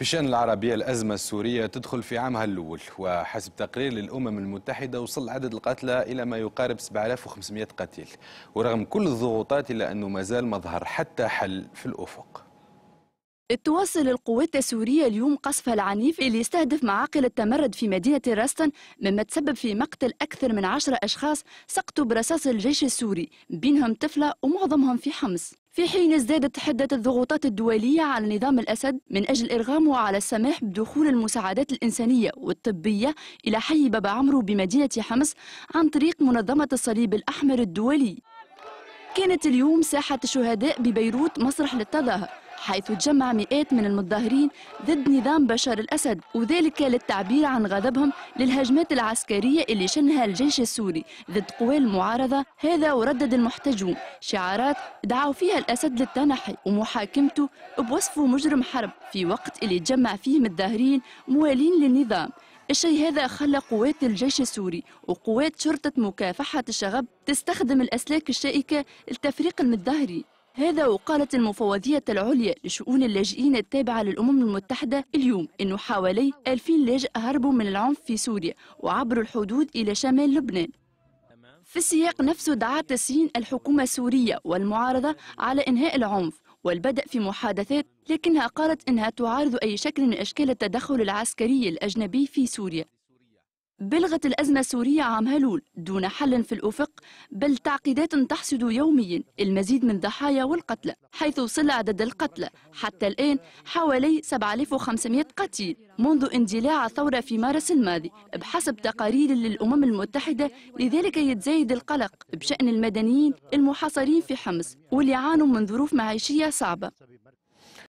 في الشأن العربية الأزمة السورية تدخل في عامها الأول وحسب تقرير للأمم المتحدة وصل عدد القتلى إلى ما يقارب 7500 قتيل ورغم كل الضغوطات إلا أنه مازال مظهر حتى حل في الأفق تواصل القوات السورية اليوم قصف العنيف اللي يستهدف معاقل التمرد في مدينة راستن مما تسبب في مقتل أكثر من عشرة أشخاص سقطوا برصاص الجيش السوري بينهم طفلة ومعظمهم في حمص في حين ازدادت حدة الضغوطات الدولية على نظام الأسد من أجل إرغامه على السماح بدخول المساعدات الإنسانية والطبية إلى حي بابا عمرو بمدينة حمص عن طريق منظمة الصليب الأحمر الدولي كانت اليوم ساحة الشهداء ببيروت مسرح للتظاهر حيث تجمع مئات من المتظاهرين ضد نظام بشار الأسد وذلك للتعبير عن غضبهم للهجمات العسكرية اللي شنها الجيش السوري ضد قوى المعارضة هذا وردد المحتجون شعارات دعوا فيها الأسد للتنحي ومحاكمته بوصفه مجرم حرب في وقت اللي تجمع فيه متظاهرين موالين للنظام الشيء هذا خلى قوات الجيش السوري وقوات شرطة مكافحة الشغب تستخدم الأسلاك الشائكة لتفريق المتظاهرين هذا وقالت المفوضية العليا لشؤون اللاجئين التابعة للأمم المتحدة اليوم أنه حوالي 2000 لاجئ هربوا من العنف في سوريا وعبروا الحدود إلى شمال لبنان في السياق نفسه دعت تسيين الحكومة السورية والمعارضة على إنهاء العنف والبدء في محادثات لكنها قالت إنها تعارض أي شكل من أشكال التدخل العسكري الأجنبي في سوريا بلغت الأزمة السورية عام هلول دون حل في الأفق بل تعقيدات تحصد يوميا المزيد من الضحايا والقتلى حيث وصل عدد القتلى حتى الآن حوالي 7500 قتيل منذ اندلاع الثورة في مارس الماضي بحسب تقارير للأمم المتحدة لذلك يتزايد القلق بشأن المدنيين المحاصرين في حمص واللي عانوا من ظروف معيشية صعبة